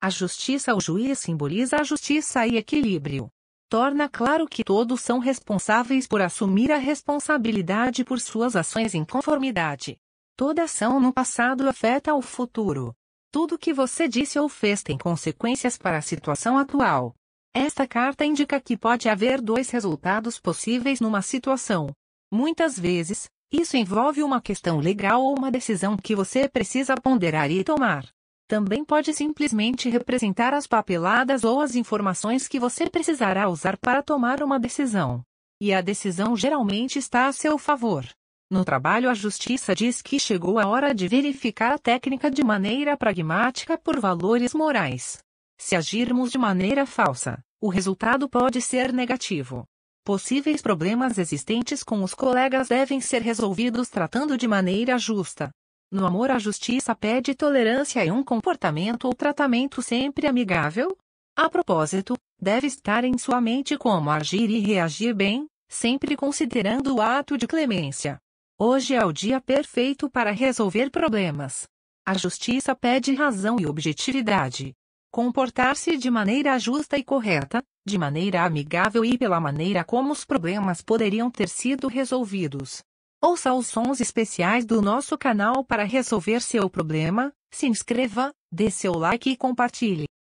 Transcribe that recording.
A justiça ao juiz simboliza a justiça e equilíbrio. Torna claro que todos são responsáveis por assumir a responsabilidade por suas ações em conformidade. Toda ação no passado afeta o futuro. Tudo que você disse ou fez tem consequências para a situação atual. Esta carta indica que pode haver dois resultados possíveis numa situação. Muitas vezes, isso envolve uma questão legal ou uma decisão que você precisa ponderar e tomar. Também pode simplesmente representar as papeladas ou as informações que você precisará usar para tomar uma decisão. E a decisão geralmente está a seu favor. No trabalho, a justiça diz que chegou a hora de verificar a técnica de maneira pragmática por valores morais. Se agirmos de maneira falsa, o resultado pode ser negativo. Possíveis problemas existentes com os colegas devem ser resolvidos tratando de maneira justa. No amor, a justiça pede tolerância e um comportamento ou tratamento sempre amigável. A propósito, deve estar em sua mente como agir e reagir bem, sempre considerando o ato de clemência. Hoje é o dia perfeito para resolver problemas. A justiça pede razão e objetividade comportar-se de maneira justa e correta, de maneira amigável e pela maneira como os problemas poderiam ter sido resolvidos. Ouça os sons especiais do nosso canal para resolver seu problema, se inscreva, dê seu like e compartilhe.